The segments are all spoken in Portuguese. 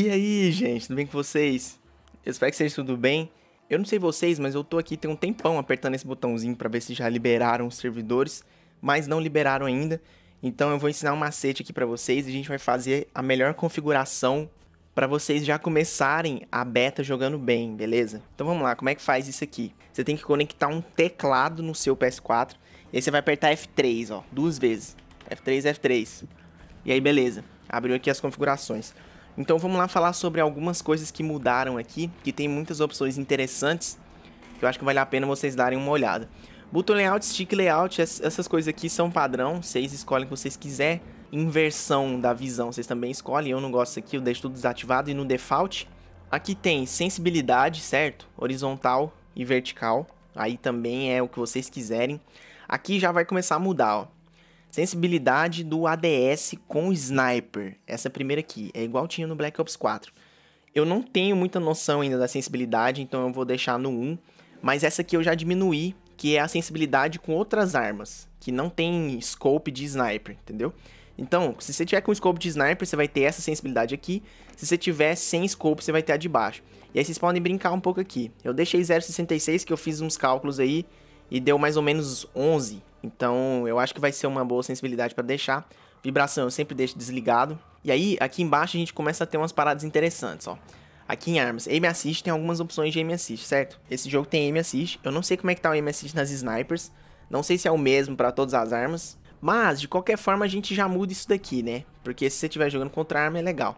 E aí, gente, tudo bem com vocês? Eu espero que seja tudo bem. Eu não sei vocês, mas eu tô aqui tem um tempão apertando esse botãozinho para ver se já liberaram os servidores, mas não liberaram ainda. Então eu vou ensinar um macete aqui para vocês e a gente vai fazer a melhor configuração para vocês já começarem a beta jogando bem, beleza? Então vamos lá, como é que faz isso aqui? Você tem que conectar um teclado no seu PS4, e aí você vai apertar F3, ó, duas vezes. F3, F3. E aí beleza, abriu aqui as configurações. Então vamos lá falar sobre algumas coisas que mudaram aqui, que tem muitas opções interessantes, que eu acho que vale a pena vocês darem uma olhada. Button layout, stick layout, essas coisas aqui são padrão, vocês escolhem o que vocês quiserem. Inversão da visão, vocês também escolhem, eu não gosto aqui, eu deixo tudo desativado e no default. Aqui tem sensibilidade, certo? Horizontal e vertical, aí também é o que vocês quiserem. Aqui já vai começar a mudar, ó. Sensibilidade do ADS com sniper. Essa primeira aqui. É igual tinha no Black Ops 4. Eu não tenho muita noção ainda da sensibilidade, então eu vou deixar no 1. Mas essa aqui eu já diminuí, que é a sensibilidade com outras armas. Que não tem scope de sniper, entendeu? Então, se você tiver com scope de sniper, você vai ter essa sensibilidade aqui. Se você tiver sem scope, você vai ter a de baixo. E aí vocês podem brincar um pouco aqui. Eu deixei 0,66 que eu fiz uns cálculos aí e deu mais ou menos 11. Então eu acho que vai ser uma boa sensibilidade para deixar. Vibração eu sempre deixo desligado. E aí, aqui embaixo a gente começa a ter umas paradas interessantes, ó. Aqui em armas, aim assist tem algumas opções de aim assist, certo? Esse jogo tem aim assist. Eu não sei como é que tá o aim assist nas snipers. Não sei se é o mesmo para todas as armas. Mas, de qualquer forma, a gente já muda isso daqui, né? Porque se você estiver jogando contra arma, é legal.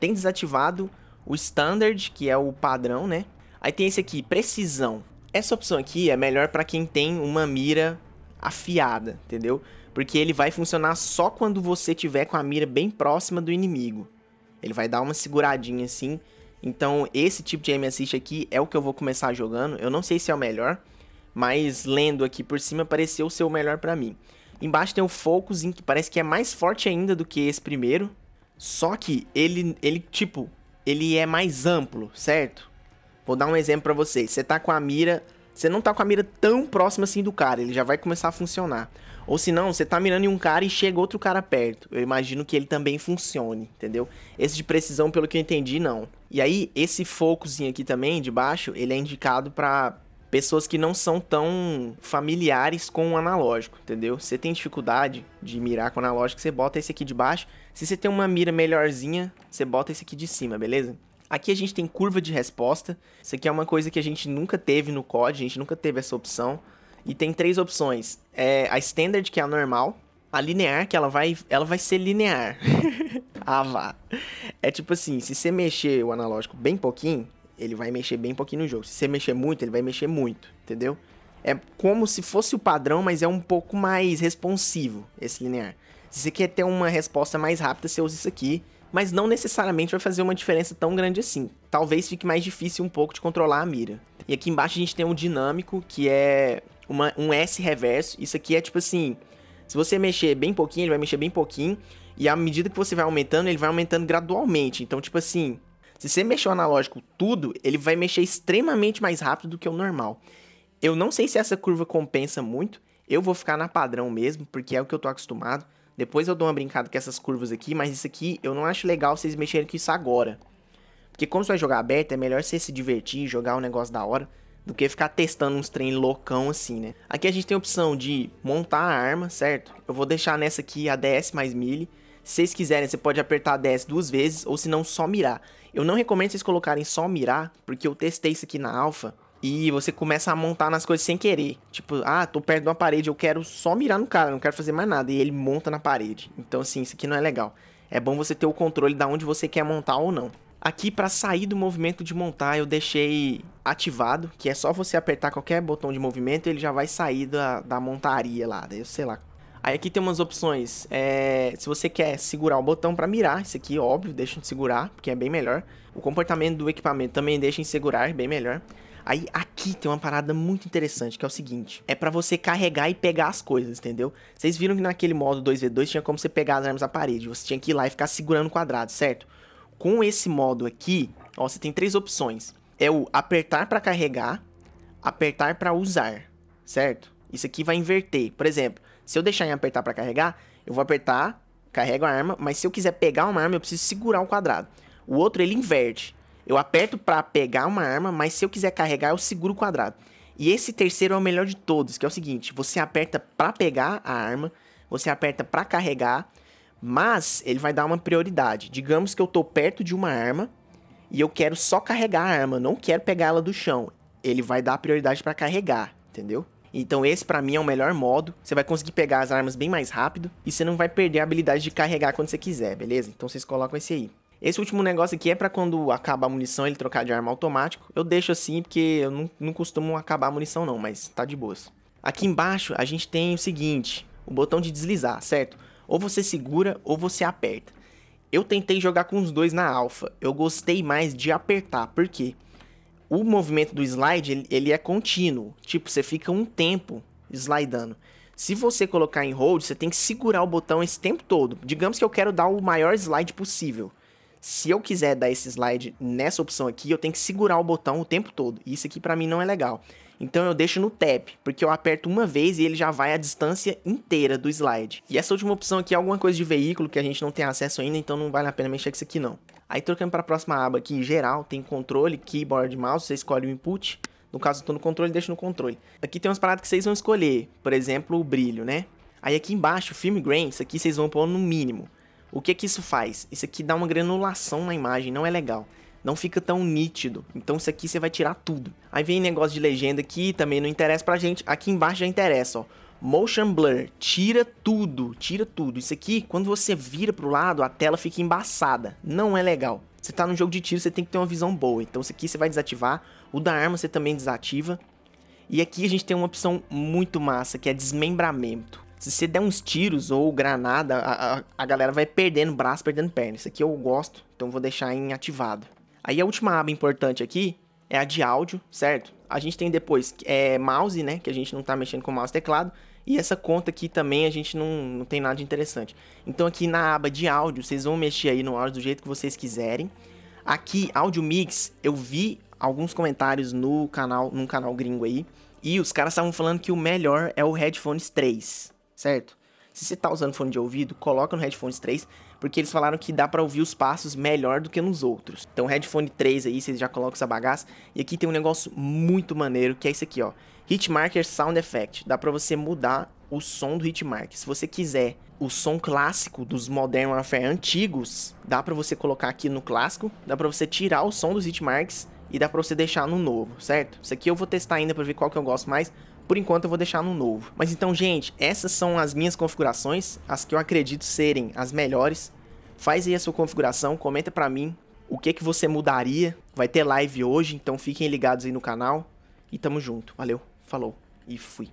Tem desativado o standard, que é o padrão, né? Aí tem esse aqui, precisão. Essa opção aqui é melhor para quem tem uma mira afiada, entendeu? Porque ele vai funcionar só quando você tiver com a mira bem próxima do inimigo. Ele vai dar uma seguradinha assim. Então, esse tipo de aim assist aqui é o que eu vou começar jogando. Eu não sei se é o melhor, mas lendo aqui por cima pareceu ser o melhor para mim. Embaixo tem o Focus, que parece que é mais forte ainda do que esse primeiro. Só que ele, ele tipo, ele é mais amplo, certo? Vou dar um exemplo para vocês. Você tá com a mira, você não tá com a mira tão próxima assim do cara, ele já vai começar a funcionar. Ou se não, você tá mirando em um cara e chega outro cara perto. Eu imagino que ele também funcione, entendeu? Esse de precisão, pelo que eu entendi, não. E aí, esse focozinho aqui também, de baixo, ele é indicado para pessoas que não são tão familiares com o analógico, entendeu? Você tem dificuldade de mirar com o analógico, você bota esse aqui de baixo. Se você tem uma mira melhorzinha, você bota esse aqui de cima, beleza? Aqui a gente tem curva de resposta. Isso aqui é uma coisa que a gente nunca teve no COD, a gente nunca teve essa opção. E tem três opções. É a standard, que é a normal, a linear, que ela vai, ela vai ser linear. ah, vá. É tipo assim, se você mexer o analógico bem pouquinho, ele vai mexer bem pouquinho no jogo. Se você mexer muito, ele vai mexer muito, entendeu? É como se fosse o padrão, mas é um pouco mais responsivo esse linear. Se você quer ter uma resposta mais rápida, você usa isso aqui mas não necessariamente vai fazer uma diferença tão grande assim. Talvez fique mais difícil um pouco de controlar a mira. E aqui embaixo a gente tem um dinâmico, que é uma, um S reverso. Isso aqui é tipo assim, se você mexer bem pouquinho, ele vai mexer bem pouquinho, e à medida que você vai aumentando, ele vai aumentando gradualmente. Então, tipo assim, se você mexer o analógico tudo, ele vai mexer extremamente mais rápido do que o normal. Eu não sei se essa curva compensa muito, eu vou ficar na padrão mesmo, porque é o que eu tô acostumado. Depois eu dou uma brincada com essas curvas aqui, mas isso aqui eu não acho legal vocês mexerem com isso agora. Porque como você vai jogar aberto, é melhor você se divertir, jogar um negócio da hora, do que ficar testando uns trem loucão assim, né? Aqui a gente tem a opção de montar a arma, certo? Eu vou deixar nessa aqui a DS mais melee. Se vocês quiserem, você pode apertar a DS duas vezes, ou se não, só mirar. Eu não recomendo vocês colocarem só mirar, porque eu testei isso aqui na alfa e você começa a montar nas coisas sem querer. Tipo, ah, tô perto de uma parede, eu quero só mirar no cara, não quero fazer mais nada. E ele monta na parede. Então, assim, isso aqui não é legal. É bom você ter o controle da onde você quer montar ou não. Aqui para sair do movimento de montar eu deixei ativado, que é só você apertar qualquer botão de movimento e ele já vai sair da, da montaria lá, eu sei lá. Aí aqui tem umas opções, é, se você quer segurar o botão para mirar, isso aqui óbvio, deixa em de segurar, porque é bem melhor. O comportamento do equipamento também deixa em segurar, é bem melhor. Aí aqui tem uma parada muito interessante, que é o seguinte: é para você carregar e pegar as coisas, entendeu? Vocês viram que naquele modo 2v2 tinha como você pegar as armas na parede, você tinha que ir lá e ficar segurando o quadrado, certo? Com esse modo aqui, ó, você tem três opções. É o apertar para carregar, apertar para usar, certo? Isso aqui vai inverter. Por exemplo, se eu deixar em apertar para carregar, eu vou apertar, carrego a arma, mas se eu quiser pegar uma arma, eu preciso segurar o quadrado. O outro ele inverte. Eu aperto para pegar uma arma, mas se eu quiser carregar, eu seguro o quadrado. E esse terceiro é o melhor de todos, que é o seguinte: você aperta para pegar a arma, você aperta para carregar, mas ele vai dar uma prioridade. Digamos que eu tô perto de uma arma e eu quero só carregar a arma, não quero pegar ela do chão. Ele vai dar prioridade para carregar, entendeu? Então esse para mim é o melhor modo. Você vai conseguir pegar as armas bem mais rápido e você não vai perder a habilidade de carregar quando você quiser, beleza? Então vocês colocam esse aí. Esse último negócio aqui é para quando acabar a munição ele trocar de arma automático. Eu deixo assim porque eu não, não costumo acabar a munição não, mas tá de boas. Aqui embaixo a gente tem o seguinte, o botão de deslizar, certo? Ou você segura ou você aperta. Eu tentei jogar com os dois na alfa. Eu gostei mais de apertar, porque o movimento do slide ele, ele é contínuo. Tipo, você fica um tempo slidando. Se você colocar em hold, você tem que segurar o botão esse tempo todo. Digamos que eu quero dar o maior slide possível se eu quiser dar esse slide nessa opção aqui, eu tenho que segurar o botão o tempo todo. Isso aqui para mim não é legal. Então eu deixo no tap, porque eu aperto uma vez e ele já vai a distância inteira do slide. E essa última opção aqui é alguma coisa de veículo que a gente não tem acesso ainda, então não vale a pena mexer com isso aqui não. Aí trocando para a próxima aba aqui, geral, tem controle, keyboard, mouse, você escolhe o input. No caso eu tô no controle, deixo no controle. Aqui tem umas paradas que vocês vão escolher, por exemplo, o brilho, né? Aí aqui embaixo, film grain, isso aqui vocês vão pôr no mínimo. O que é que isso faz? Isso aqui dá uma granulação na imagem, não é legal. Não fica tão nítido. Então isso aqui você vai tirar tudo. Aí vem negócio de legenda aqui, também não interessa pra gente. Aqui embaixo já interessa, ó. Motion Blur, tira tudo, tira tudo. Isso aqui, quando você vira pro lado, a tela fica embaçada. Não é legal. Você tá no jogo de tiro, você tem que ter uma visão boa. Então isso aqui você vai desativar. O da arma você também desativa. E aqui a gente tem uma opção muito massa, que é desmembramento. Se você der uns tiros ou granada, a, a, a galera vai perdendo braço, perdendo perna. Isso aqui eu gosto, então vou deixar em ativado. Aí a última aba importante aqui é a de áudio, certo? A gente tem depois é, mouse, né? Que a gente não tá mexendo com mouse e teclado. E essa conta aqui também a gente não, não tem nada de interessante. Então aqui na aba de áudio, vocês vão mexer aí no áudio do jeito que vocês quiserem. Aqui, áudio mix, eu vi alguns comentários no canal, num canal gringo aí. E os caras estavam falando que o melhor é o Headphones 3 certo? Se você tá usando fone de ouvido, coloca no headphones 3, porque eles falaram que dá para ouvir os passos melhor do que nos outros. Então, headphone 3 aí, vocês já colocam essa bagaça. E aqui tem um negócio muito maneiro, que é isso aqui, ó. Hitmarker Sound Effect. Dá para você mudar o som do hitmarker. Se você quiser o som clássico dos Modern Warfare antigos, dá para você colocar aqui no clássico, dá para você tirar o som dos hitmarks e dá para você deixar no novo, certo? Isso aqui eu vou testar ainda para ver qual que eu gosto mais por enquanto eu vou deixar no novo. Mas então, gente, essas são as minhas configurações, as que eu acredito serem as melhores. Faz aí a sua configuração, comenta pra mim o que, que você mudaria. Vai ter live hoje, então fiquem ligados aí no canal. E tamo junto. Valeu, falou e fui.